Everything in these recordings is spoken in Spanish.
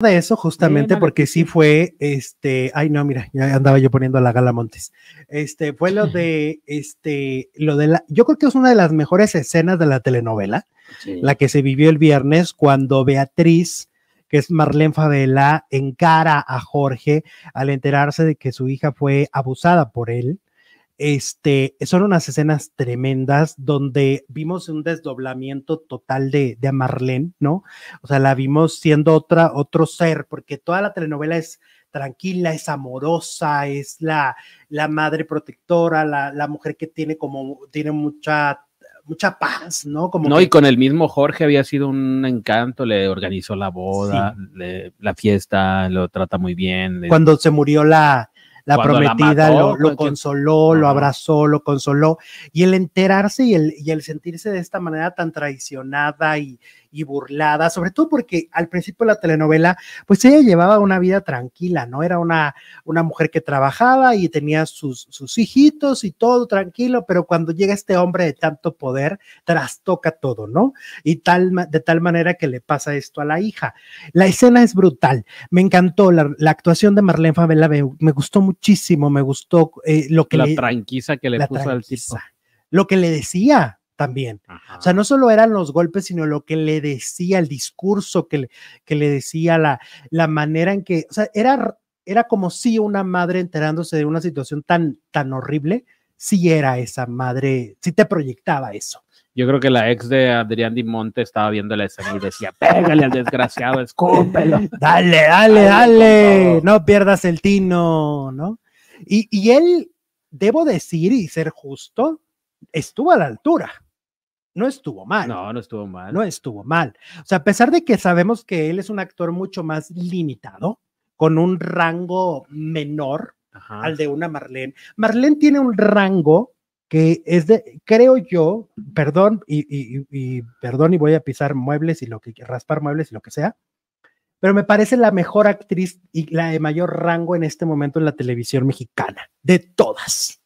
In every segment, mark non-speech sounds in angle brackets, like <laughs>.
de eso justamente porque sí fue este, ay no, mira, ya andaba yo poniendo a la Gala Montes. Este, fue lo <laughs> de este lo de la yo creo que es una de las mejores escenas de la telenovela, la que se vivió el viernes cuando Beatriz que es Marlene Favela, encara a Jorge al enterarse de que su hija fue abusada por él este, son unas escenas tremendas donde vimos un desdoblamiento total de, de Marlene, ¿no? O sea, la vimos siendo otra, otro ser, porque toda la telenovela es tranquila, es amorosa, es la, la madre protectora, la, mujer que tiene como, tiene mucha mucha paz, ¿no? Como no, y con el mismo Jorge había sido un encanto, le organizó la boda, la fiesta, lo trata muy bien. Cuando se murió la, la prometida lo, consoló, lo abrazó, lo consoló. Y el enterarse y el, y el sentirse de esta manera tan traicionada y, y burlada, sobre todo porque al principio de la telenovela, pues ella llevaba una vida tranquila, ¿no? Era una, una mujer que trabajaba y tenía sus, sus hijitos y todo tranquilo, pero cuando llega este hombre de tanto poder, trastoca todo, ¿no? Y tal, de tal manera que le pasa esto a la hija. La escena es brutal, me encantó la, actuación de Marlene Favela, me, gustó muchísimo, me gustó eh, lo que... La tranquiza que le puso al tipo lo que le decía, también. O sea, no solo eran los golpes, sino lo que le decía, el discurso que le, que le decía, la, la manera en que, o sea, era, era como si una madre enterándose de una situación tan, tan horrible, si era esa madre, si te proyectaba eso. Yo creo que la ex de Adrián Di Monte estaba viendo la escena y decía, pégale al desgraciado, escúpelo. <laughs> Dale, dale, dale, no pierdas el tino, ¿no? Y, y él, debo decir y ser justo, estuvo a la altura no estuvo mal. No, no estuvo mal. No estuvo mal. O sea, a pesar de que sabemos que él es un actor mucho más limitado, con un rango menor al de una Marlene. Marlene tiene un rango que es de, creo yo, perdón, y, y, perdón, y voy a pisar muebles y lo que, raspar muebles y lo que sea, pero me parece la mejor actriz y la de mayor rango en este momento en la televisión mexicana, de todas,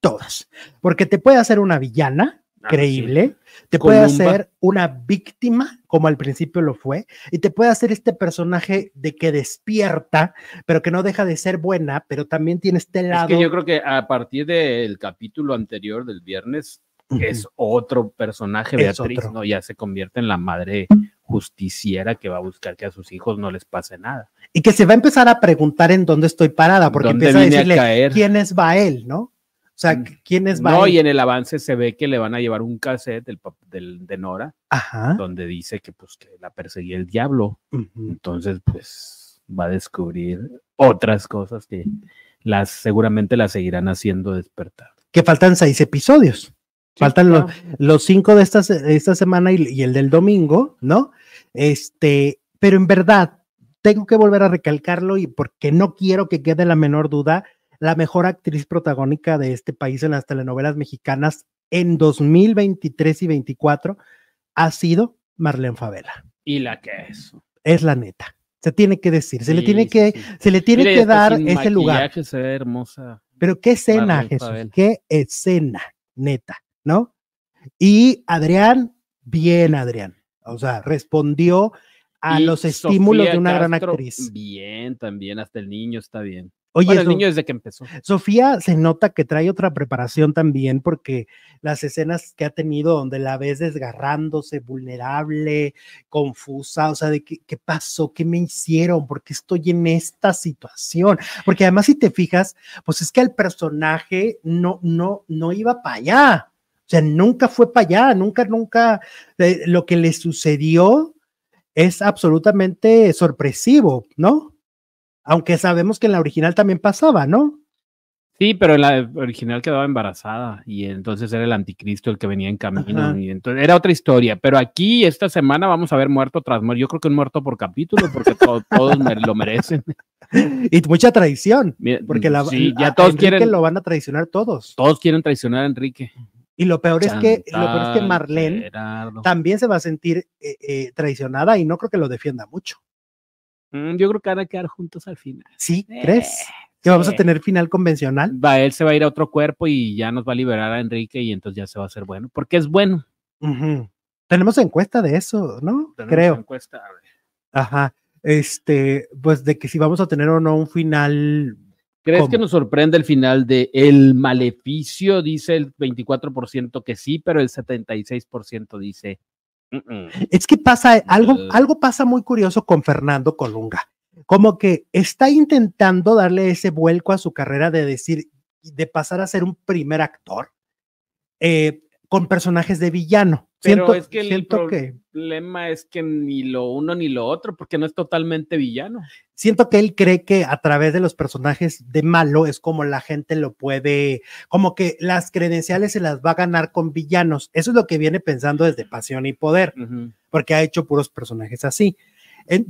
todas, porque te puede hacer una villana, Ah, creíble, te puede hacer una víctima, como al principio lo fue, y te puede hacer este personaje de que despierta, pero que no deja de ser buena, pero también tiene este lado. que yo creo que a partir del capítulo anterior del viernes, es otro personaje, Beatriz, ¿no? Ya se convierte en la madre justiciera que va a buscar que a sus hijos no les pase nada. Y que se va a empezar a preguntar en dónde estoy parada, porque empieza a decirle quién es Bael, ¿no? O sea, mm. ¿quiénes van? No, y en el avance se ve que le van a llevar un cassette del, del de Nora, Ajá. donde dice que pues que la perseguía el diablo. Entonces, pues va a descubrir otras cosas que las seguramente las seguirán haciendo despertar. Que faltan seis episodios. faltan los, los, cinco de esta, esta semana y, y el del domingo, ¿no? Este, pero en verdad, tengo que volver a recalcarlo y porque no quiero que quede la menor duda la mejor actriz protagónica de este país en las telenovelas mexicanas en 2023 y 24 ha sido Marlene Favela. Y la que es. Es la neta. Se tiene que decir, se le tiene que, se le tiene que dar ese lugar. hermosa. Pero qué escena, Jesús, qué escena, neta, ¿no? Y Adrián, bien Adrián, o sea, respondió a los estímulos de una gran actriz. Bien, también, hasta el niño está bien. Oye, el desde que empezó. Sofía se nota que trae otra preparación también porque las escenas que ha tenido donde la ves desgarrándose, vulnerable, confusa, o sea, de qué, pasó, qué me hicieron, por qué estoy en esta situación. Porque además si te fijas, pues es que el personaje no, no, no iba para allá. O sea, nunca fue para allá, nunca, nunca. Eh, lo que le sucedió es absolutamente sorpresivo, ¿no? Aunque sabemos que en la original también pasaba, ¿no? Sí, pero en la original quedaba embarazada y entonces era el anticristo el que venía en camino. Y entonces era otra historia, pero aquí esta semana vamos a ver muerto tras muerto. Yo creo que un muerto por capítulo porque <laughs> todos lo merecen. Y mucha traición, porque la, ya todos lo van a traicionar todos. Todos quieren traicionar a Enrique. Y lo peor, es que, lo peor es que Marlene también se va a sentir eh, eh, traicionada y no creo que lo defienda mucho. Mm, yo creo que van a quedar juntos al final. ¿Sí? Eh, ¿Crees? ¿Que vamos a tener final convencional? Va, él se va a ir a otro cuerpo y ya nos va a liberar a Enrique y entonces ya se va a hacer bueno, porque es bueno. Tenemos encuesta de eso, ¿no? ¿Tenemos creo. Encuesta, Ajá. Este, pues de que si vamos a tener o no un final ¿Crees que nos sorprende el final de El Maleficio? Dice el 24% que sí, pero el 76% dice es que pasa algo, eh. algo pasa muy curioso con Fernando Colunga. Como que está intentando darle ese vuelco a su carrera de decir, de pasar a ser un primer actor eh, con personajes de villano. Pero es que el problema es que ni lo uno ni lo otro, porque no es totalmente villano. Siento que él cree que a través de los personajes de malo es como la gente lo puede, como que las credenciales se las va a ganar con villanos. Eso es lo que viene pensando desde Pasión y Poder, porque ha hecho puros personajes así.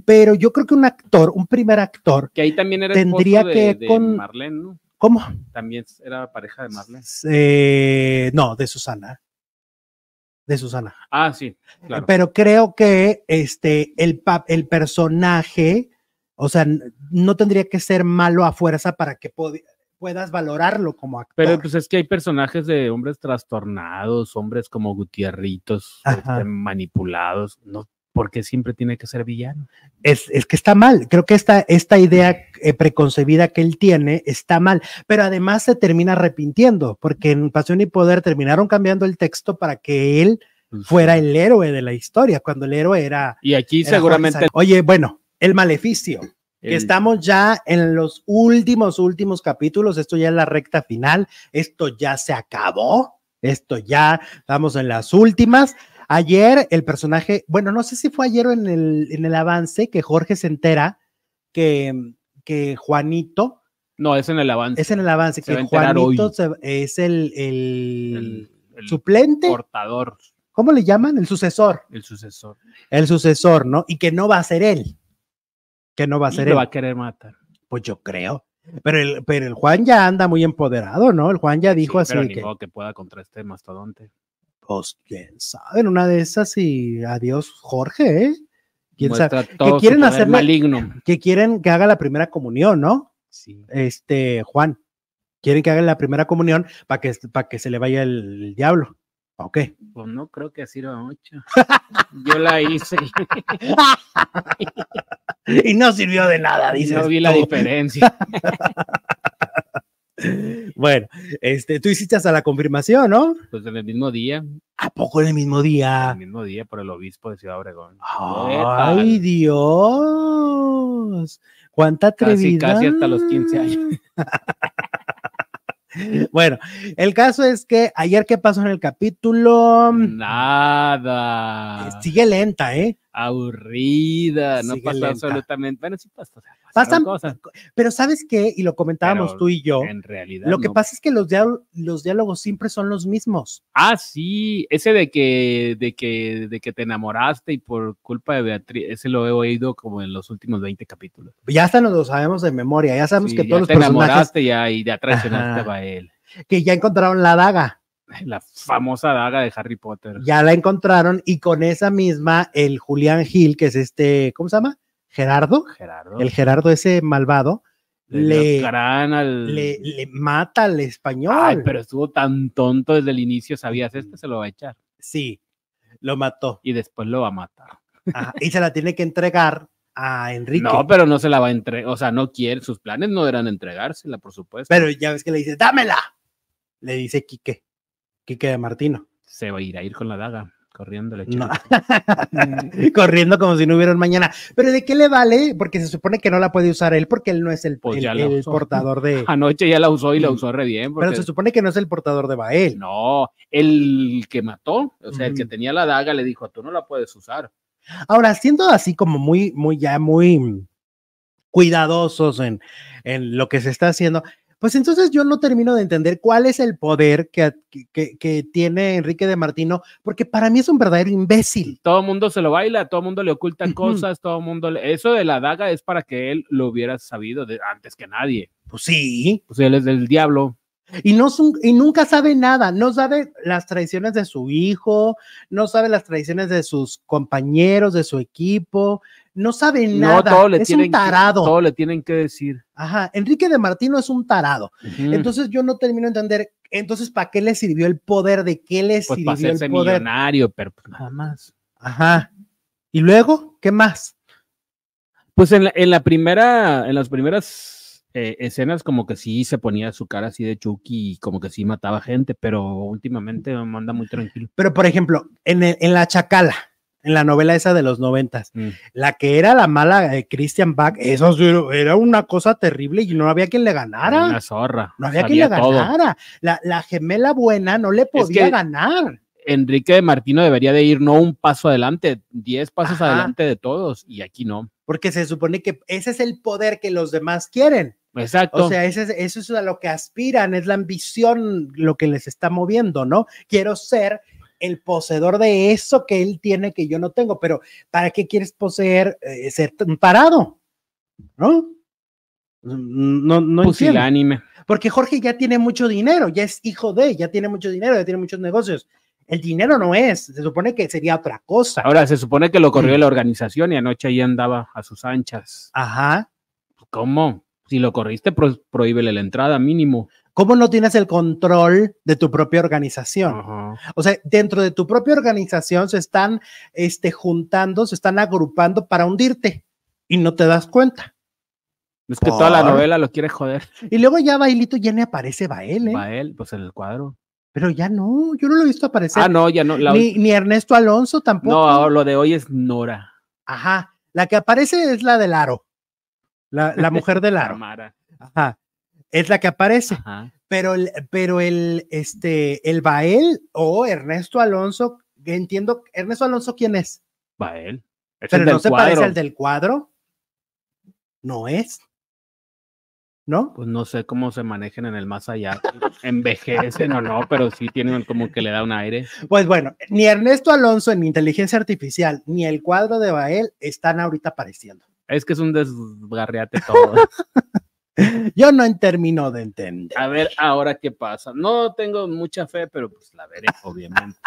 Pero yo creo que un actor, un primer actor, que ahí también era tendría que con ¿no? ¿Cómo? También era pareja de Marlene. Eh, no, de Susana de Susana. Ah, sí. Claro. Pero creo que este, el, el personaje, o sea, no tendría que ser malo a fuerza para que puedas valorarlo como actor. Pero pues es que hay personajes de hombres trastornados, hombres como Gutierritos, este, manipulados, no porque siempre tiene que ser villano. Es, es que está mal, creo que esta, esta idea eh, preconcebida que él tiene está mal, pero además se termina arrepintiendo, porque en Pasión y Poder terminaron cambiando el texto para que él pues fuera el héroe de la historia, cuando el héroe era... Y aquí seguramente... Oye, bueno, el maleficio. estamos ya en los últimos, últimos capítulos, esto ya es la recta final, esto ya se acabó, esto ya, estamos en las últimas, Ayer el personaje, bueno, no sé si fue ayer o en el, en el avance que Jorge se entera que, que Juanito. No, es en el avance. Es en el avance, que Juanito es el, el, el suplente. Portador. ¿Cómo le llaman? El sucesor. El sucesor. El sucesor, ¿no? Y que no va a ser él. Que no va a ser él. Lo va a querer matar. Pues yo creo. Pero el, pero el Juan ya anda muy empoderado, ¿no? El Juan ya dijo así. que, que pueda contra este mastodonte pues quién sabe, en una de esas y adiós Jorge, ¿eh? ¿Quién sabe? Que quieren hacer maligno. Que quieren que haga la primera comunión, ¿no? Sí. Este, Juan, quieren que haga la primera comunión para que, para que se le vaya el, diablo? diablo. qué? Pues no creo que sirva mucho. Yo la hice. <laughs> y no sirvió de nada, dice. No vi la diferencia. <laughs> Bueno, este, tú hiciste hasta la confirmación, ¿no? Pues en el mismo día. ¿A poco en el mismo día? En el mismo día por el obispo de Ciudad Obregón. ¡Ay, Dios! ¡Cuánta atrevida! Casi, hasta los 15 años. <laughs> Bueno, el caso es que ayer, ¿qué pasó en el capítulo? Nada. Eh, sigue lenta, ¿eh? Aburrida, no pasó absolutamente. Bueno, sí pasó. sea, Pasan, Pero sabes qué, y lo comentábamos tú y yo, en realidad. Lo que pasa es que los, diálogos, siempre son los mismos. Ah, sí, ese de que, de que, de que te enamoraste y por culpa de Beatriz, ese lo he oído como en los últimos 20 capítulos. Ya hasta nos lo sabemos de memoria, ya sabemos que todos los personajes. enamoraste ya, y ya traicionaste a él. Que ya encontraron la daga <laughs> la famosa daga de Harry Potter. Ya la encontraron y con esa misma el Julián Gil, que es este, ¿cómo se llama? Gerardo, Gerardo. el Gerardo ese malvado, le, mata al español. Ay, pero estuvo tan tonto desde el inicio, sabías, este se lo va a echar. Sí, lo mató. Y después lo va a matar. y se la tiene que entregar a Enrique. No, pero no se la va a entregar, o sea, no quiere, sus planes no eran entregársela, por supuesto. Pero ya ves que le dice, dámela. Le dice Quique, Quique de Martino. Se va a ir a ir con la daga. Corriendo chico. <laughs> Corriendo como si no hubiera un mañana. Pero ¿de qué le vale? Porque se supone que no la puede usar él porque él no es el, pues portador de... <laughs> Anoche ya la usó y la mm. usó re bien. Pero se supone que no es el portador de Bael. No, el que mató, o sea, el que mm. tenía la daga le dijo, tú no la puedes usar. Ahora, siendo así como muy, muy, ya muy cuidadosos en, en lo que se está haciendo, pues entonces yo no termino de entender cuál es el poder que, que, tiene Enrique de Martino, porque para mí es un verdadero imbécil. Todo el mundo se lo baila, todo mundo le oculta cosas, todo el mundo... Eso de la daga es para que él lo hubiera sabido antes que nadie. Pues sí. Pues él es del diablo. Y, no y nunca sabe nada, no sabe las traiciones de su hijo, no sabe las traiciones de sus compañeros, de su equipo, no sabe nada. No, le es un tarado. todo le tienen que decir. Ajá, Enrique de Martino es un tarado. Entonces yo no termino de entender, entonces, ¿para qué le sirvió el poder? ¿De qué le pues, sirvió el poder? pero pues, nada más. Ajá. ¿Y luego? ¿Qué más? Pues en en la primera, en las primeras eh, escenas como que sí se ponía su cara así de Chucky y como que sí mataba gente, pero últimamente me anda muy tranquilo. Pero por ejemplo, en, en La Chacala, en la novela esa de los noventas, mm. la que era la mala de eh, Christian Bach, eso era una cosa terrible y no había quien le ganara. una zorra. No había quien le ganara. La, gemela buena no le podía ganar. Enrique Martino debería de ir no un paso adelante, diez pasos adelante de todos, y aquí no. Porque se supone que ese es el poder que los demás quieren. Exacto. O sea, eso es, a lo que aspiran, es la ambición lo que les está moviendo, ¿no? Quiero ser el poseedor de eso que él tiene que yo no tengo, pero ¿para qué quieres poseer, eh, ser parado? ¿No? No, no Pusilánime. Porque Jorge ya tiene mucho dinero, ya es hijo de, ya tiene mucho dinero, ya tiene muchos negocios. El dinero no es, se supone que sería otra cosa. Ahora, se supone que lo corrió mm. la organización y anoche ahí andaba a sus anchas. Ajá. ¿Cómo? Si lo corriste, pues prohíbele la entrada mínimo. ¿Cómo no tienes el control de tu propia organización? O sea, dentro de tu propia organización se están este, juntando, se están agrupando para hundirte y no te das cuenta. Es que toda la novela lo quiere joder. Y luego ya Bailito ya ni aparece Bael, ¿eh? Bael, pues en el cuadro. Pero ya no, yo no lo he visto aparecer. Ah, no, ya no. Ni, ni, Ernesto Alonso tampoco. No, lo de hoy es Nora. Ajá, la que aparece es la del aro la, <laughs> mujer del aro. Ajá. Es la que aparece. Pero, el, pero el, este, el Bael o Ernesto Alonso, entiendo, Ernesto Alonso, ¿quién es? Bael. pero no se parece al del cuadro. No es. ¿no? Pues no sé cómo se manejen en el más allá, envejecen o no, pero sí tienen como que le da un aire. Pues bueno, ni Ernesto Alonso en inteligencia artificial, ni el cuadro de Bael están ahorita apareciendo. Es que es un desgarriate todo. <laughs> Yo no termino de entender. A ver ahora qué pasa. No tengo mucha fe, pero pues la veré, obviamente.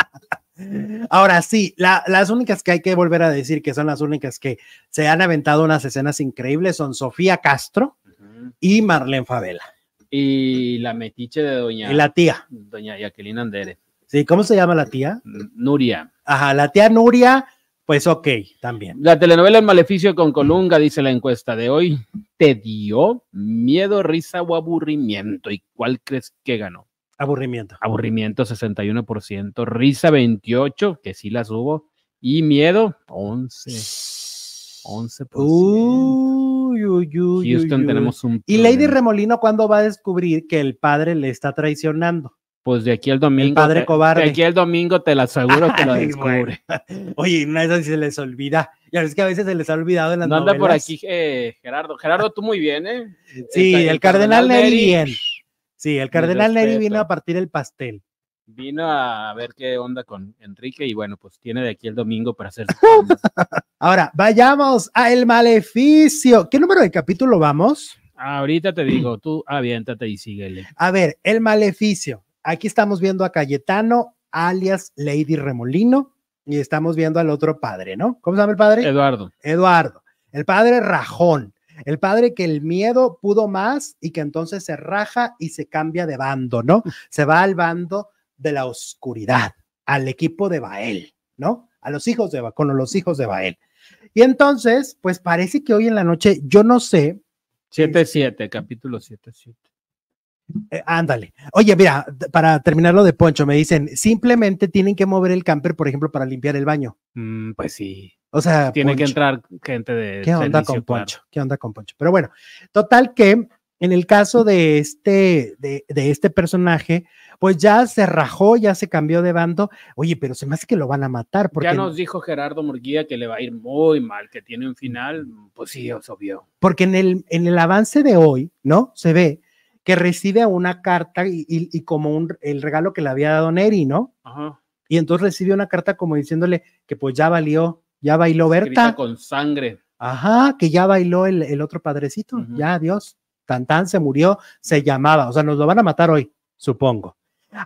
Ahora sí, las únicas que hay que volver a decir que son las únicas que se han aventado unas escenas increíbles son Sofía Castro y Marlene Favela. Y la metiche de doña. Y la tía. Doña Jacqueline Andere. Sí, ¿cómo se llama la tía? Nuria. Ajá, la tía Nuria pues ok, también. La telenovela El Maleficio con Colunga, dice la encuesta de hoy, ¿te dio miedo, risa o aburrimiento? ¿Y cuál crees que ganó? Aburrimiento. Aburrimiento 61%, risa 28, que sí las hubo, y miedo 11. 11%. Houston tenemos un... ¿Y Lady Remolino cuándo va a descubrir que el padre le está traicionando? pues de aquí al domingo. padre cobarde. De aquí al domingo te la aseguro que lo descubre. <laughs> Oye, una vez se les olvida. Ya ves que a veces se les ha olvidado en las no anda por aquí eh, Gerardo. Gerardo, tú muy bien, ¿eh? Sí, el, cardenal, Neri Sí, el cardenal Neri vino a partir el pastel. Vino a ver qué onda con Enrique y bueno, pues tiene de aquí el domingo para hacer. <laughs> Ahora, vayamos a El Maleficio. ¿Qué número de capítulo vamos? Ahorita te digo, tú aviéntate y síguele. A ver, El Maleficio aquí estamos viendo a Cayetano, alias Lady Remolino, y estamos viendo al otro padre, ¿no? ¿Cómo se llama el padre? Eduardo. Eduardo. El padre rajón. El padre que el miedo pudo más y que entonces se raja y se cambia de bando, ¿no? <laughs> Se va al bando de la oscuridad, al equipo de Bael, ¿no? A los hijos de Bael, con los hijos de Bael. Y entonces, pues parece que hoy en la noche, yo no sé. 7-7, capítulo 7-7. Eh, ándale. Oye, mira, para terminarlo de Poncho, me dicen, simplemente tienen que mover el camper, por ejemplo, para limpiar el baño. Mm, pues sí. O sea, tiene que entrar gente de. ¿Qué onda con Poncho? ¿Qué onda con Poncho? Pero bueno, total que en el caso de este, de, este personaje, pues ya se rajó, ya se cambió de bando. Oye, pero se me hace que lo van a matar. Porque... Ya nos dijo Gerardo Murguía que le va a ir muy mal, que tiene un final, pues sí, obvio. Porque en el, en el avance de hoy, ¿no? Se ve que recibe una carta y, como un, el regalo que le había dado Neri, ¿no? Ajá. Y entonces recibe una carta como diciéndole que pues ya valió, ya bailó Berta. con sangre. Ajá, que ya bailó el, otro padrecito, ya adiós. Tantán se murió, se llamaba, o sea, nos lo van a matar hoy, supongo.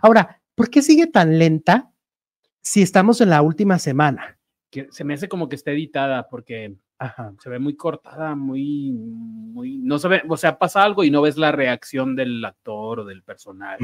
Ahora, ¿por qué sigue tan lenta si estamos en la última semana? Que se me hace como que está editada porque se ve muy cortada, muy, muy, no se ve, o sea, pasa algo y no ves la reacción del actor o del personaje.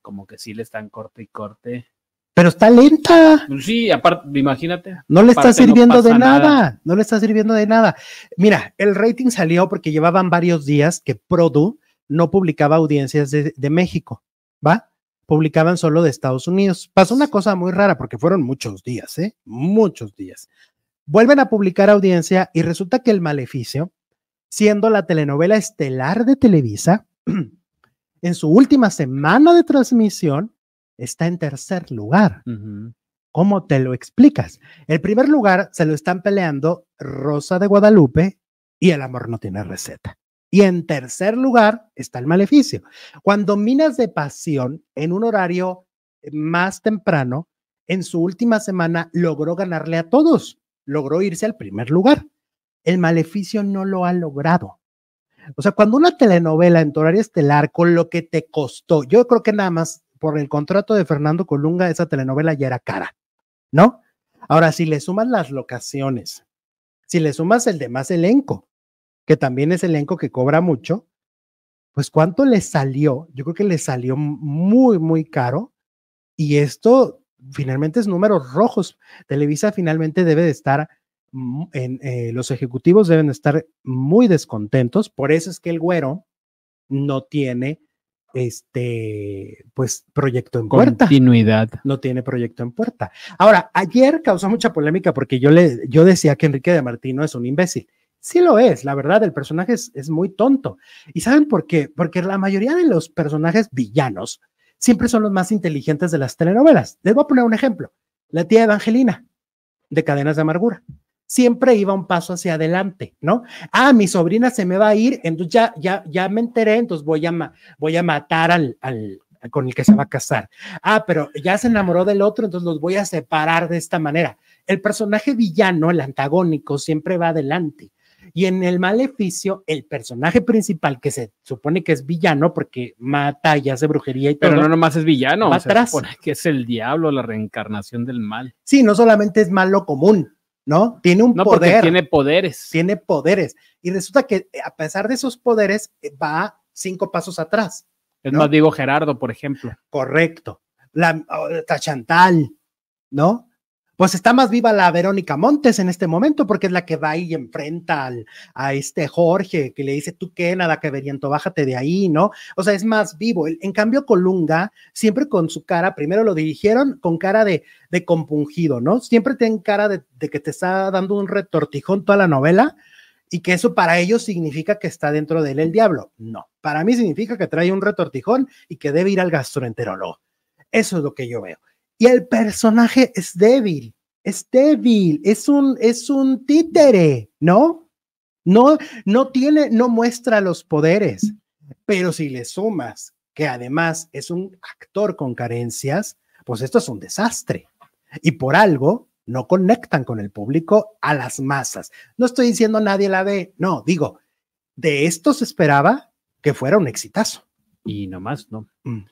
Como que sí le están corte y corte. Pero está lenta. Pues sí, aparte, imagínate. No le está sirviendo de nada. no le está sirviendo de nada. Mira, el rating salió porque llevaban varios días que Produ no publicaba audiencias de, de México, ¿va? Publicaban solo de Estados Unidos. Pasó una cosa muy rara porque fueron muchos días, ¿eh? Muchos días. Vuelven a publicar audiencia y resulta que El Maleficio, siendo la telenovela estelar de Televisa, <clears throat> en su última semana de transmisión, está en tercer lugar. ¿Cómo te lo explicas? El primer lugar se lo están peleando Rosa de Guadalupe y El amor no tiene receta. Y en tercer lugar está el maleficio. Cuando Minas de Pasión, en un horario eh, más temprano, en su última semana logró ganarle a todos logró irse al primer lugar. El maleficio no lo ha logrado. O sea, cuando una telenovela en tu horario estelar, con lo que te costó, yo creo que nada más por el contrato de Fernando Colunga, esa telenovela ya era cara, ¿no? Ahora, si le sumas las locaciones, si le sumas el demás elenco, que también es elenco que cobra mucho, pues cuánto le salió, yo creo que le salió muy, muy caro. Y esto finalmente es números rojos. Televisa finalmente debe de estar, en, eh, los ejecutivos deben estar muy descontentos. Por eso es que el güero no tiene este, pues, proyecto en puerta. Continuidad. No tiene proyecto en puerta. Ahora, ayer causó mucha polémica porque yo, le, yo decía que Enrique de Martino es un imbécil. Sí lo es, la verdad, el personaje es, es muy tonto. ¿Y saben por qué? Porque la mayoría de los personajes villanos siempre son los más inteligentes de las telenovelas. Les voy a poner un ejemplo. La tía Evangelina, de Cadenas de Amargura. Siempre iba un paso hacia adelante, ¿no? Ah, mi sobrina se me va a ir, entonces ya, ya, ya me enteré, entonces voy a, voy a matar al, al con el que se va a casar. Ah, pero ya se enamoró del otro, entonces los voy a separar de esta manera. El personaje villano, el antagónico, siempre va adelante. Y en el maleficio, el personaje principal, que se supone que es villano, porque mata y hace brujería y todo. Pero no nomás es villano, va atrás. que es el diablo, la reencarnación del mal. Sí, no solamente es malo común, ¿no? Tiene un poder. Porque tiene poderes. Tiene poderes. Y resulta que eh, a pesar de esos poderes, eh, va cinco pasos atrás. Es más, digo Gerardo, por ejemplo. Correcto. La, ah, Tachantal ¿no? pues está más viva la Verónica Montes en este momento, porque es la que va y enfrenta a este Jorge, que le dice, tú qué, nada que veriento, bájate de ahí, ¿no? O sea, es más vivo. En cambio, Colunga, siempre con su cara, primero lo dirigieron con cara de, de compungido, ¿no? Siempre tiene cara de, de que te está dando un retortijón toda la novela, y que eso para ellos significa que está dentro de él el diablo. No, para mí significa que trae un retortijón y que debe ir al gastroenterólogo. Eso es lo que yo veo. Y el personaje es débil, es débil, es un, es un títere, ¿no? No, no tiene, no muestra los poderes, pero si le sumas que además es un actor con carencias, pues esto es un desastre. Y por algo no conectan con el público a las masas. No estoy diciendo nadie la ve, no, digo, de esto se esperaba que fuera un exitazo. Y nomás, ¿no? Mm.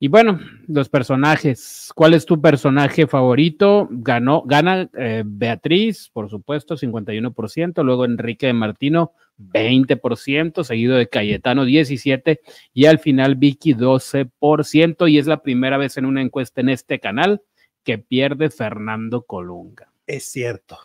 Y bueno, los personajes. ¿Cuál es tu personaje favorito? Ganó, gana eh, Beatriz, por supuesto, 51%, luego Enrique de Martino, 20%, seguido de Cayetano, 17%, y al final Vicky, 12%, y es la primera vez en una encuesta en este canal que pierde Fernando Colunga. Es cierto.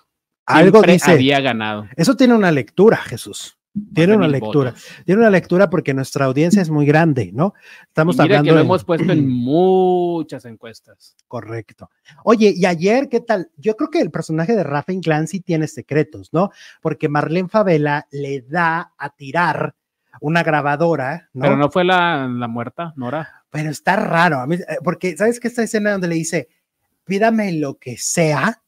Algo que dice, había ganado. Eso tiene una lectura, Jesús. Tiene una lectura, tiene una lectura porque nuestra audiencia es muy grande, ¿no? Estamos hablando que lo hemos puesto en muchas encuestas. Correcto. Oye, y ayer, ¿qué tal? Yo creo que el personaje de Rafa Clancy tiene secretos, ¿no? Porque Marlene Favela le da a tirar una grabadora, ¿no? Pero no fue la, muerta, Nora. Pero está raro, a mí, eh, porque ¿sabes qué? esta escena donde le dice, pídame lo que sea?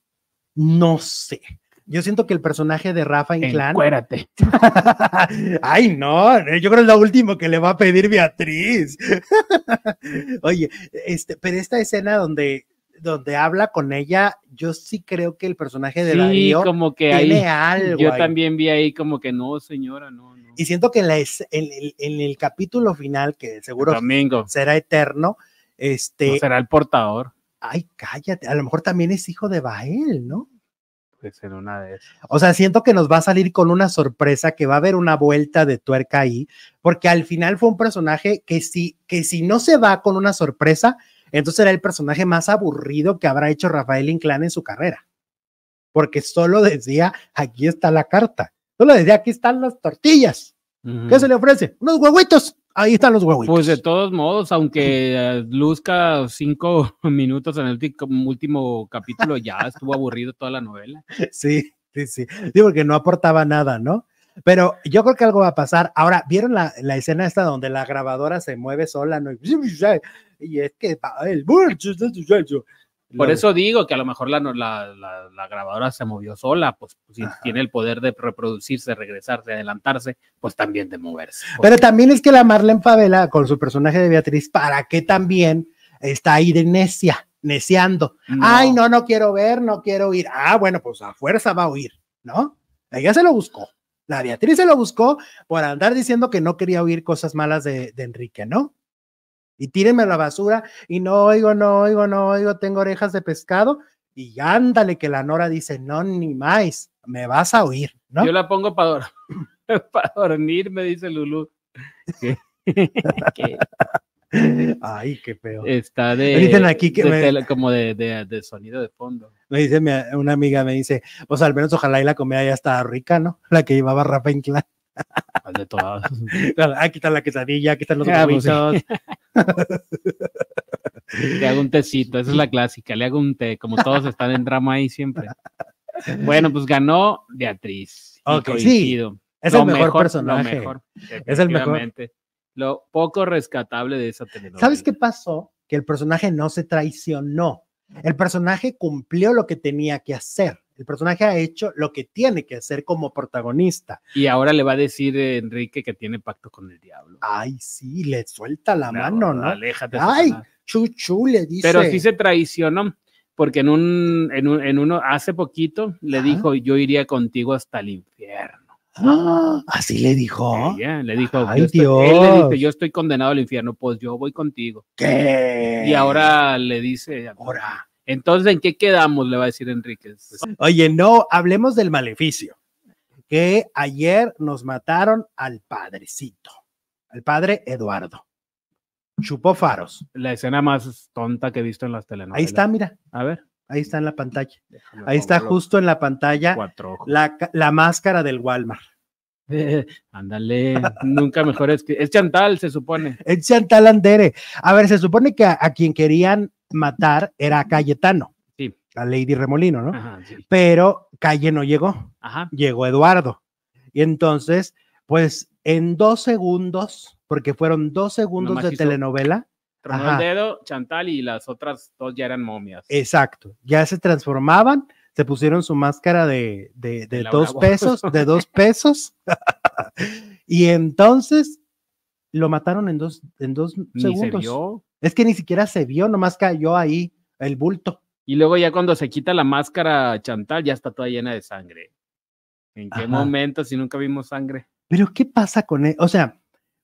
No sé. Yo siento que el personaje de Rafa Inclán. <laughs> Ay, no, eh, yo creo que es lo último que le va a pedir Beatriz. <laughs> Oye, este, pero esta escena donde donde habla con ella, yo sí creo que el personaje de sí, Darío como tiene algo. Yo también vi ahí como que no, señora, no. Y siento que en, la en, el capítulo final, que seguro será eterno, este. será el portador. Ay, cállate, a lo mejor también es hijo de Bael, ¿no? en una de esas. O sea, siento que nos va a salir con una sorpresa, que va a haber una vuelta de tuerca ahí, porque al final fue un personaje que si, que si no se va con una sorpresa, entonces era el personaje más aburrido que habrá hecho Rafael Inclán en su carrera. Porque solo decía, aquí está la carta. Solo decía, aquí están las tortillas. ¿Qué se le ofrece? Unos huevitos ahí están los huevos Pues de todos modos, aunque luzca cinco minutos en el último capítulo, ya estuvo aburrido toda la novela. Sí, sí, sí. Digo porque no aportaba nada, ¿no? Pero yo creo que algo va a pasar. Ahora, ¿vieron la, escena esta donde la grabadora se mueve sola? ¿no? Y es que el por eso digo que a lo mejor la, la, grabadora se movió sola, pues, pues si tiene el poder de reproducirse, regresarse, adelantarse, pues también de moverse. Pero también es que la Marlene Favela, con su personaje de Beatriz, ¿para qué también está ahí de necia, neciando? Ay, no, no quiero ver, no quiero ir. Ah, bueno, pues a fuerza va a oír, ¿no? Ella se lo buscó. La Beatriz se lo buscó por andar diciendo que no quería oír cosas malas de Enrique, ¿no? y tírenme la basura y no oigo, no oigo, no oigo, tengo orejas de pescado y ándale que la Nora dice, no, ni más, me vas a oír, ¿no? Yo la pongo para <laughs> dormir, me dice Lulu. <laughs> Ay, qué feo. Está de. aquí que como de, sonido de fondo. Me dice una amiga, me dice, pues al menos ojalá y la comida ya está rica, ¿no? La que llevaba Rafa Inclán de todas. <laughs> Ah, aquí está la quesadilla, aquí están los ah, pues, huevitos. <laughs> Le hago un tecito, esa es la clásica, le hago un té, como todos están en drama ahí siempre. Bueno, pues ganó Beatriz. Ok, sí. Es el mejor, personaje. Lo es el mejor. Lo poco rescatable de esa telenovela. ¿Sabes qué pasó? Que el personaje no se traicionó. El personaje cumplió lo que tenía que hacer. El personaje ha hecho lo que tiene que hacer como protagonista. Y ahora le va a decir eh, Enrique que tiene pacto con el diablo. Ay, sí, le suelta la mano, ¿no? Aléjate. Ay, chuchu, le dice. Pero sí se traicionó, porque en un, en, uno, hace poquito, le dijo, yo iría contigo hasta el infierno. Ah, así le dijo. le dijo, Ay, Dios. Él le dice, yo estoy condenado al infierno, pues yo voy contigo. ¿Qué? Y ahora le dice, ahora, entonces, ¿en qué quedamos? Le va a decir Enríquez. Pues, oye, no, hablemos del maleficio, que ayer nos mataron al padrecito, al padre Eduardo. Chupó faros. La escena más tonta que he visto en las telenovelas. Ahí está, mira. A ver. Ahí está en la pantalla. Ahí está justo en la pantalla la, la, máscara del Walmart. <laughs> ándale, nunca mejor es que es Chantal, se supone. Es Chantal Andere. A ver, se supone que a quien querían matar era a Cayetano, sí. a Lady Remolino, ¿no? Pero Calle no llegó, llegó Eduardo. Y entonces, pues en dos segundos, porque fueron dos segundos de telenovela. Tronó el dedo, Chantal y las otras dos ya eran momias. Exacto, ya se transformaban, se pusieron su máscara de, dos pesos, de dos <laughs> pesos. <laughs> y entonces lo mataron en dos, en dos segundos. Es que ni siquiera se vio, nomás cayó ahí el bulto. Y luego ya cuando se quita la máscara Chantal, ya está toda llena de sangre. ¿En qué momento si nunca vimos sangre? Pero ¿qué pasa con él? E-? O sea,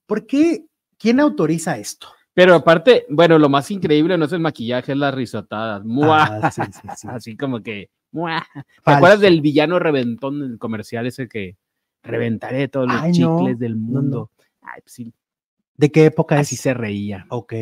¿por qué? ¿Quién autoriza esto? Pero aparte, bueno, lo más increíble no es el maquillaje, es las risotadas. Ah, <laughs> Así como que. ¡mua! ¿Te acuerdas del villano reventón del comercial ese que reventaré todos los chicles del mundo? ¡Ay, pues sí! ¿De qué época es? Así se reía. Ok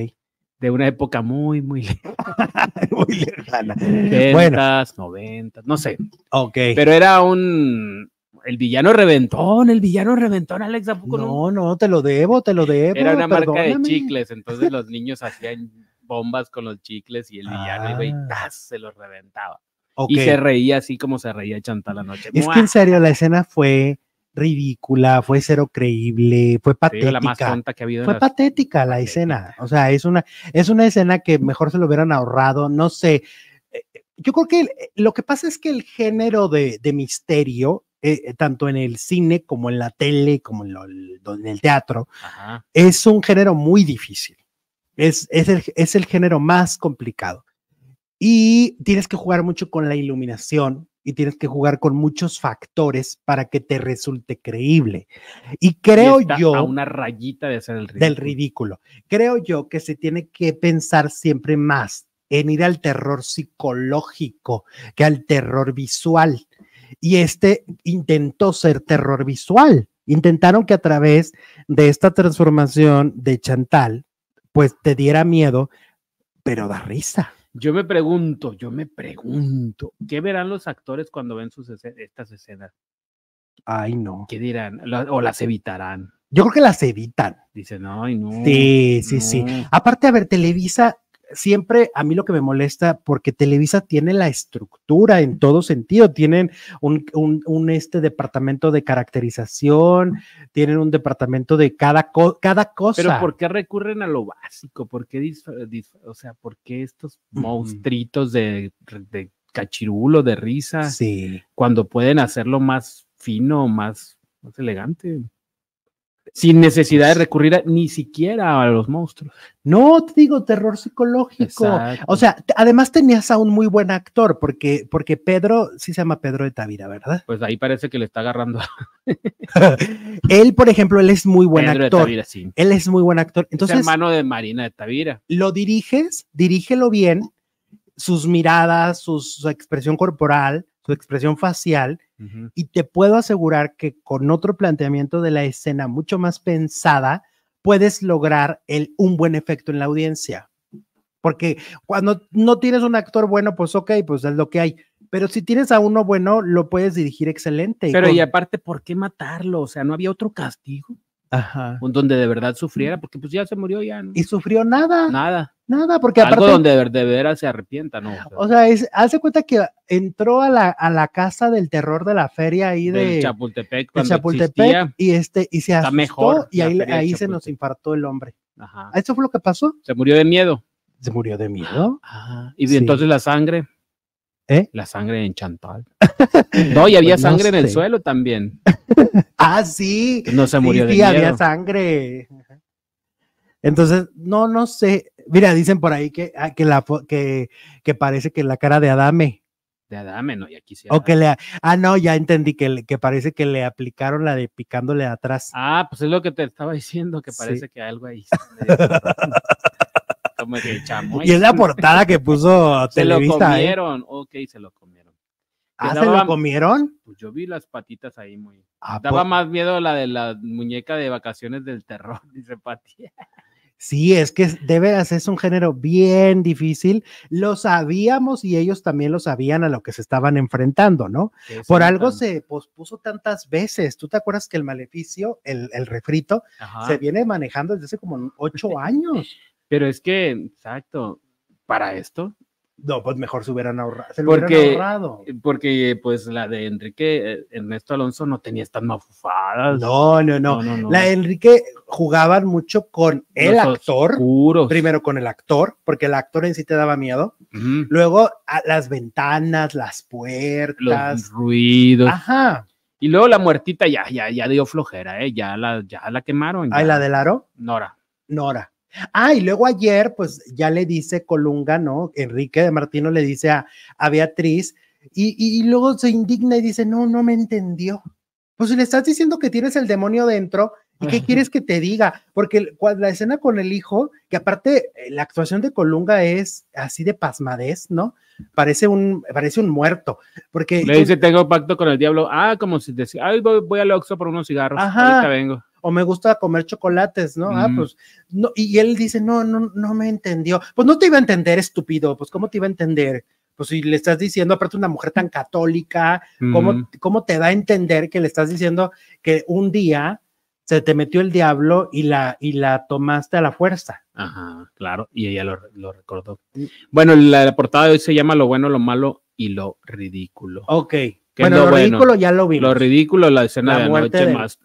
de una época muy, muy, <laughs> muy lejana. 70, 90, no sé. Ok. Pero era un. El villano reventón, el villano reventón, Alex, no? No, no, te lo debo, te lo debo. Era una marca de chicles, entonces los niños hacían bombas con los chicles y el villano ah. se los reventaba. Y se reía así como se reía Chantal la noche. Es que en serio la escena fue ridícula, fue cero creíble, fue patética. la Fue patética la escena. O sea, es una, es una escena que mejor se lo hubieran ahorrado, no sé. Eh, yo creo que lo que pasa es que el género de, de misterio, eh, eh, tanto en el cine como en la tele, como en, el teatro, es un género muy difícil. Es, es, el, es el género más complicado. Y tienes que jugar mucho con la iluminación, y tienes que jugar con muchos factores para que te resulte creíble. Y creo yo... una rayita de hacer el ridículo. Del ridículo. Creo yo que se tiene que pensar siempre más en ir al terror psicológico que al terror visual. Y este intentó ser terror visual. Intentaron que a través de esta transformación de Chantal, pues te diera miedo, pero da risa. Yo me pregunto, yo me pregunto, ¿qué verán los actores cuando ven sus estas escenas? Ay, no. ¿Qué dirán? ¿O las evitarán? Yo creo que las evitan. Dicen, no, ay, no. Sí, sí, sí. Aparte, a ver, Televisa siempre a mí lo que me molesta, porque Televisa tiene la estructura en todo sentido, tienen un, este departamento de caracterización, tienen un departamento de cada, cada cosa. Pero ¿por qué recurren a lo básico? ¿Por qué, o sea, ¿por qué estos monstruitos de, cachirulo, de risa? Sí. Cuando pueden hacerlo más fino, más, más elegante sin necesidad de pues recurrir ni siquiera a los monstruos. No, te digo, terror psicológico. O sea, además tenías a un muy buen actor, porque, porque Pedro, sí se llama Pedro de Tavira, ¿verdad? Pues ahí parece que le está agarrando. <laughs> él, por ejemplo, él es muy buen Pedro De Tavira, sí. Él es muy buen actor. Entonces, es hermano de Marina de Tavira. Lo diriges, dirígelo bien, sus miradas, su expresión corporal, su expresión facial, y te puedo asegurar que con otro planteamiento de la escena mucho más pensada, puedes lograr el, un buen efecto en la audiencia. Porque cuando no tienes un actor bueno, pues ok, pues es lo que hay. Pero si tienes a uno bueno, lo puedes dirigir excelente. Pero y aparte, ¿por qué matarlo? O sea, ¿no había otro castigo? Ajá. Donde de verdad sufriera, mm. porque pues ya se murió ya. ¿no? Y sufrió nada. Nada. Nada, porque Algo aparte. donde de, verdad veras se arrepienta, ¿no? Ah, o sea, hace cuenta que entró a la, casa del terror de la feria ahí de. Del Chapultepec, cuando existía, y este, y se asustó, y ahí, se nos infartó el hombre. Ajá. ¿Eso fue lo que pasó? Se murió de miedo. Se murió de miedo. Ah, ah. y entonces la sangre. ¿Eh? La sangre en Chantal. <laughs> No, y había pues sangre en el suelo también. <laughs> ah, sí. No se murió sí, de sí, había sangre. Entonces, no, no sé. Mira, dicen por ahí que, ah, que, la, que, que parece que la cara de Adame. De Adame, no, ya quisiera. O que le, ah, no, ya entendí que, que parece que le aplicaron la de picándole atrás. Ah, pues es lo que te estaba diciendo, que parece que algo ahí. <laughs> Y es la portada que puso Televisa. Se lo ¿eh? comieron, ok, se lo comieron. Ah, ¿se lo comieron? Pues yo vi las patitas ahí muy. Ah, daba más miedo la de la muñeca de vacaciones del terror, <laughs> dice Pati. Sí, es que debe hacerse un género bien difícil. Lo sabíamos y ellos también lo sabían a lo que se estaban enfrentando, ¿no? Por algo se pospuso tantas veces. ¿Tú te acuerdas que el maleficio, el, refrito, se viene manejando desde hace como ocho <laughs> años? Pero es que, exacto, para esto no, pues mejor se hubieran ahorrado. Se porque, ahorrado. Porque, pues, la de Enrique, eh, Ernesto Alonso no tenía estas mafufadas. No, no, no. la de Enrique jugaban mucho con el actor. Primero con el actor, porque el actor en sí te daba miedo. Luego las ventanas, las puertas. Los ruidos. Ajá. Y luego la muertita ya, ya, ya dio flojera, ¿eh? Ya la, quemaron. Ya. la del aro? Nora. Nora. Ah, y luego ayer, pues ya le dice Colunga, ¿no? Enrique de Martino le dice a, Beatriz, y, luego se indigna y dice, no, no me entendió. Pues le estás diciendo que tienes el demonio dentro, ¿y qué quieres que te diga? Porque la escena con el hijo, que aparte eh, la actuación de Colunga es así de pasmadez, ¿no? Parece un, parece un muerto. Porque le dice, tengo pacto con el diablo. Ah, como si decía, ay, voy, al Oxxo por unos cigarros. Ahorita vengo o me gusta comer chocolates, ¿no? Ah, pues, no, y él dice, no, no, no me entendió. Pues no te iba a entender, estúpido, pues cómo te iba a entender. Pues si le estás diciendo, aparte una mujer tan católica, ¿cómo, te da a entender que le estás diciendo que un día se te metió el diablo y la, y la tomaste a la fuerza? Ajá, claro, y ella lo, lo recordó. Mm. Bueno, la, portada de hoy se llama Lo bueno, lo malo y lo ridículo. Ok. Bueno, lo, ridículo ya lo vimos. Lo ridículo, la escena de la noche más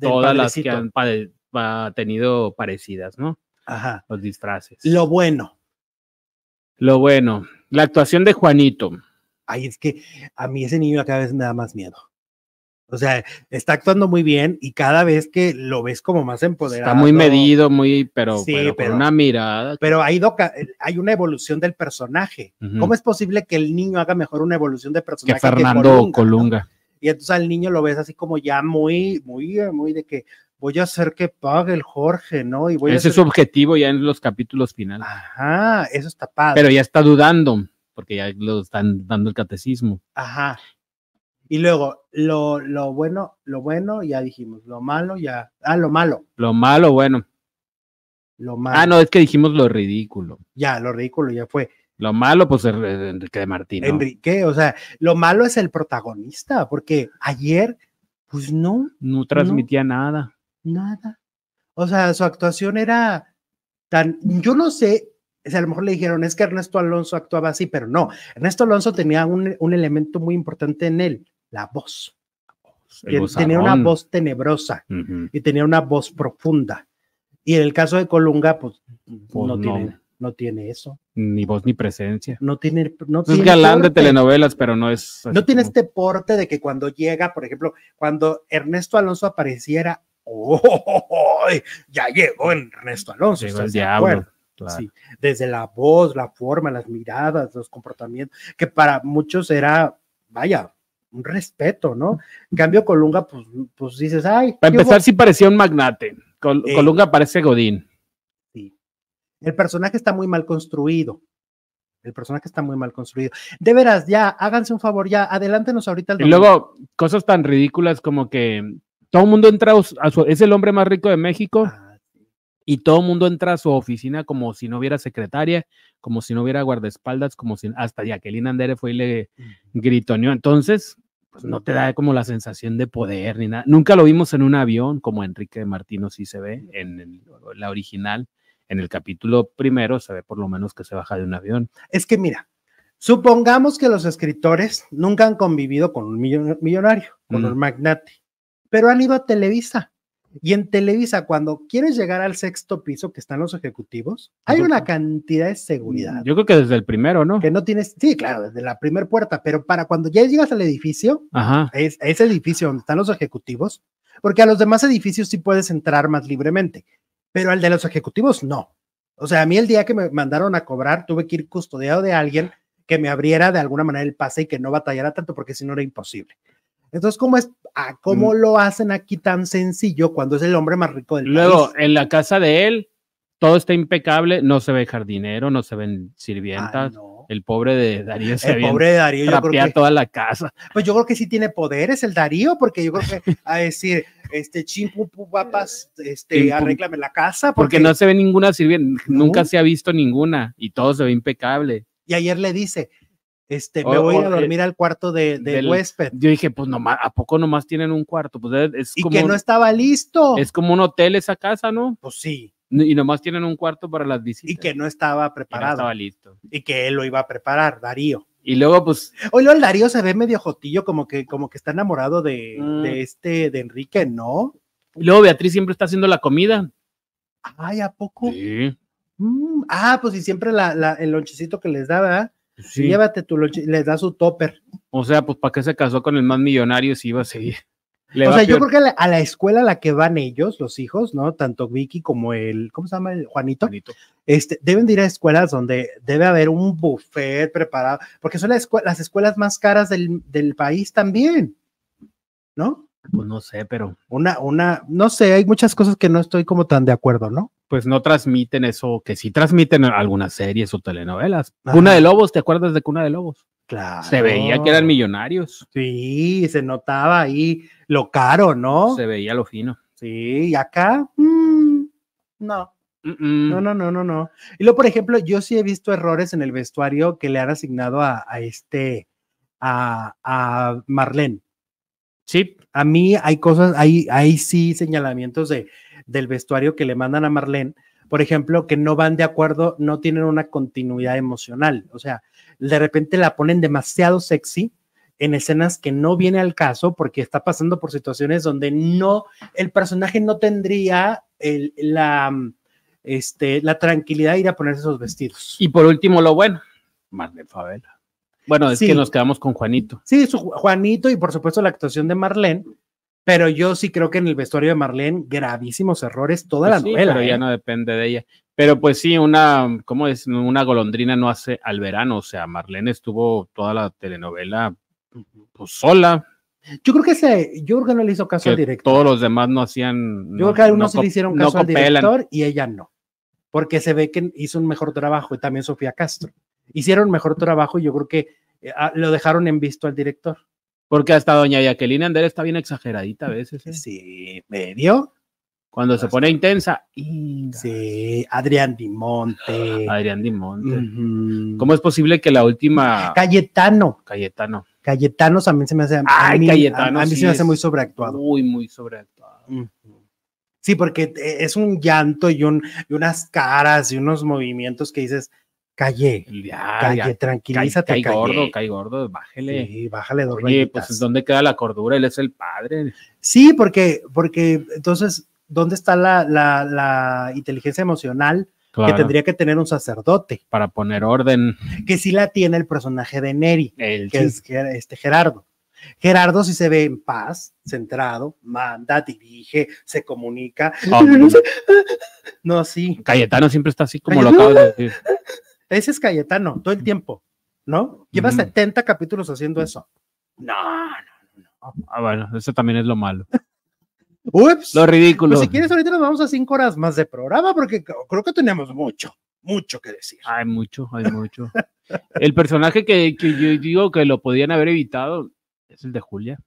todas las que han tenido parecidas, ¿no? Ajá. Los disfraces. Lo bueno. Lo bueno. La actuación de Juanito. Ay, es que a mí ese niño cada vez me da más miedo. O sea, está actuando muy bien y cada vez que lo ves como más empoderado. Está muy medido, muy, pero, pero, con una mirada. Pero ha hay una evolución del personaje. ¿Cómo es posible que el niño haga mejor una evolución de personaje que Fernando Colunga? Y entonces al niño lo ves así como ya muy, muy, eh, muy de que voy a hacer que pague el Jorge, ¿no? Y voy Ese es su objetivo ya en los capítulos finales. Ajá, eso está padre. Pero ya está dudando, porque ya lo están dando el catecismo. Ajá. Y luego, lo, lo bueno, lo bueno, ya dijimos, lo malo, ya. Ah, lo malo. Lo malo, bueno. Lo ah, malo. Ah, no, es que dijimos lo ridículo. Ya, lo ridículo ya fue. Lo malo, pues, es Enrique Martín. Enrique, o sea, lo malo es el protagonista, porque ayer, pues no. No transmitía nada. Nada. O sea, su actuación era tan. Yo no sé, o sea, a lo mejor le dijeron, es que Ernesto Alonso actuaba así, pero no. Ernesto Alonso tenía un, elemento muy importante en él, la voz. tenía una voz tenebrosa y tenía una voz profunda. Y en el caso de Colunga, pues, pues no, tiene nada no tiene eso. Ni voz ni presencia. No tiene. No es galán de telenovelas, pero no es. No tiene este porte de que cuando llega, por ejemplo, cuando Ernesto Alonso apareciera, oh, ya llegó Ernesto Alonso. Llegó el diablo. desde la voz, la forma, las miradas, los comportamientos, que para muchos era, vaya, un respeto, ¿no? En cambio, Colunga, pues, pues dices, ay. Para empezar, sí parecía un magnate. Eh, Colunga parece Godín. El personaje está muy mal construido. El personaje está muy mal construido. De veras, ya, háganse un favor, ya, adelántenos ahorita. El y luego, cosas tan ridículas como que todo el mundo entra a su, es el hombre más rico de México ah, y todo el mundo entra a su oficina como si no hubiera secretaria, como si no hubiera guardaespaldas, como si hasta Jacqueline Andere fue y le gritoneó. Entonces, pues no te da como la sensación de poder ni nada. Nunca lo vimos en un avión, como Enrique Martino sí se ve en, la original en el capítulo primero se ve por lo menos que se baja de un avión. Es que mira, supongamos que los escritores nunca han convivido con un millonario, con un magnate, pero han ido a Televisa. Y en Televisa, cuando quieres llegar al sexto piso que están los ejecutivos, hay una cantidad de seguridad. Yo creo que desde el primero, ¿no? Que no tienes, sí, claro, desde la primera puerta, pero para cuando ya llegas al edificio, Es, ese edificio donde están los ejecutivos, porque a los demás edificios sí puedes entrar más libremente, pero al de los ejecutivos no. O sea, a mí el día que me mandaron a cobrar, tuve que ir custodiado de alguien que me abriera de alguna manera el pase y que no batallara tanto, porque si no era imposible. Entonces, ¿cómo es? ¿Cómo mm. lo hacen aquí tan sencillo cuando es el hombre más rico del Luego, en la casa de él, todo está impecable, no se ve jardinero, no se ven sirvientas. no el pobre de Darío se El pobre Darío, yo creo que, toda la casa. Pues yo creo que sí tiene poderes el Darío, porque yo creo que <laughs> a decir, este chimpu papas, este, arréglame la casa. Porque, no se ve ninguna sirviendo nunca se ha visto ninguna y todo se ve impecable. Y ayer le dice, este, me voy a eh, dormir al cuarto de, del, huésped. Yo dije, pues nomás, ¿a poco nomás tienen un cuarto? Pues eh, es, y que no estaba listo. Es como un hotel esa casa, ¿no? Pues sí. Y nomás tienen un cuarto para las visitas. Y que ¿eh? no estaba preparado. Y estaba listo. Y que él lo iba a preparar, Darío. Y luego, pues. Oye, el Darío se ve medio jotillo, como que, como que está enamorado de, mm. este, de Enrique, ¿no? Y luego Beatriz siempre está haciendo la comida. Ay, ¿a poco? Sí. Mm, ah, pues y siempre la, el lonchecito que les daba ¿verdad? Sí. Llévate tu lonche, les da su topper. O sea, pues, ¿para qué se casó con el más millonario si iba a seguir? o sea, yo creo que a la, escuela a la que van ellos, los hijos, ¿no? Tanto Vicky como el, ¿cómo se llama? El Juanito. Este, deben ir a escuelas donde debe haber un buffet preparado, porque son las, escuelas más caras del, país también, ¿no? Pues no sé, pero una, una, no sé, hay muchas cosas que no estoy como tan de acuerdo, ¿no? Pues no transmiten eso, que sí transmiten algunas series o telenovelas. Cuna de Lobos, ¿te acuerdas de Cuna de Lobos? Se veía que eran millonarios. Sí, se notaba ahí lo caro, ¿no? Se veía lo fino. Sí, y acá, mm, no. No, no, no, no, no. Y luego, por ejemplo, yo sí he visto errores en el vestuario que le han asignado a, este, a, Marlene. Sí. A mí hay cosas, hay, hay sí señalamientos de, del vestuario que le mandan a Marlene por ejemplo, que no van de acuerdo, no tienen una continuidad emocional. O sea, de repente la ponen demasiado sexy en escenas que no viene al caso porque está pasando por situaciones donde no, el personaje no tendría la, este, la tranquilidad de ir a ponerse esos vestidos. Y por último, lo bueno, Marlene Favela. Bueno, es que nos quedamos con Juanito. Sí, Juanito y por supuesto la actuación de Marlene, pero yo sí creo que en el vestuario de Marlene, gravísimos errores toda pues la novela. Pero ya ¿eh? no depende de ella. Pero pues sí, una, ¿cómo es? Una golondrina no hace al verano. O sea, Marlene estuvo toda la telenovela pues, sola. Yo creo que se, yo creo que no le hizo caso al director. Todos los demás no hacían. Yo creo que algunos le hicieron caso al director y ella no. Porque se ve que hizo un mejor trabajo y también Sofía Castro. Hicieron mejor trabajo y yo creo que eh, ah, lo dejaron en visto al director. Porque hasta doña Jacqueline Ander está bien exageradita a mm, veces. ¿eh? Sí, medio. Cuando se pone intensa. Sí, Adrián Dimonte. Ah, Adrián Dimonte. ¿Cómo es posible que la última. Cayetano. Cayetano. Cayetano también se me hace. Ay, a mí, se me hace muy sobreactuado. Muy, muy sobreactuado. Sí, porque e, es un llanto y, y unas caras y unos movimientos que dices, Calle, ah, calle, tranquilízate. Cae, gordo, cae gordo, bájale. Sí, bájale dos Oye, pues ¿dónde queda la cordura? Él es el padre. Sí, porque, porque entonces, ¿dónde está la, inteligencia emocional que tendría que tener un sacerdote? Para poner orden. Que sí la tiene el personaje de Neri, que es este Gerardo. Gerardo sí se ve en paz, centrado, manda, dirige, se comunica. Ah, <laughs> no, sí. Cayetano siempre está así como lo <laughs> acabo de decir. Ese es Cayetano, todo el tiempo, ¿no? Lleva 70 capítulos haciendo eso. No, no, no. Ah, bueno, eso también es lo malo. <laughs> Ups. Lo ridículo. Pues, si quieres, ahorita nos vamos a cinco horas más de programa porque creo que tenemos mucho, mucho que decir. Hay mucho, hay mucho. el personaje que yo digo que lo podían haber evitado es el de Julia.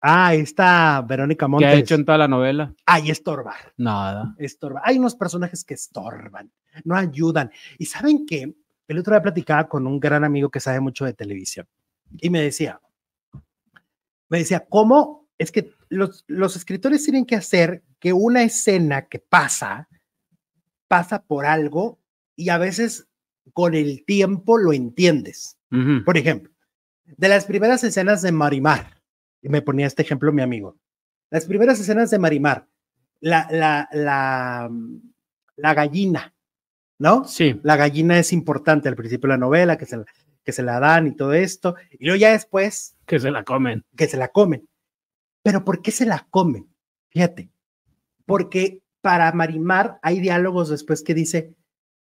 Ah, está Verónica Montes. ¿Qué ha hecho en toda la novela? Ay, estorbar. Nada. Estorbar. Hay unos personajes que estorban, no ayudan. Y saben que El otro día platicaba con un gran amigo que sabe mucho de televisión y me decía, me decía, ¿cómo es que los, los escritores tienen que hacer que una escena que pasa, pasa por algo y a veces con el tiempo lo entiendes? Por ejemplo, de las primeras escenas de Marimar me ponía este ejemplo mi amigo. Las primeras escenas de Marimar, la, la, la, mm, la gallina, ¿no? Sí. La gallina es importante al principio de la novela, que se, que se la dan y todo esto, y luego ya después... Que se la comen. Que se la comen. Pero ¿por qué se la comen? Fíjate, porque para Marimar hay diálogos después que dice,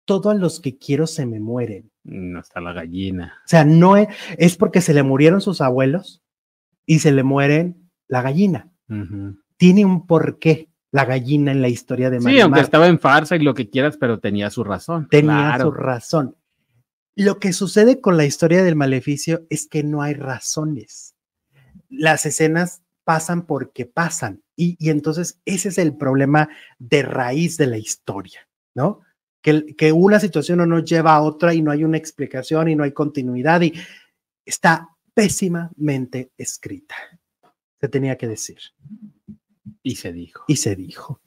todos los que quiero se me mueren. No mm, está la gallina. O sea, no es, es porque se le murieron sus abuelos, y se le muere la gallina. Tiene un porqué la gallina en la historia de Maleficio. Sí, aunque estaba en farsa y lo que quieras, pero tenía su razón. Tenía su razón. Lo que sucede con la historia del maleficio es que no hay razones. Las escenas pasan porque pasan. Y, entonces ese es el problema de raíz de la historia, ¿no? Que, que una situación no nos lleva a otra y no hay una explicación y no hay continuidad y está pésimamente escrita. Se tenía que decir. Y se dijo. Y se dijo.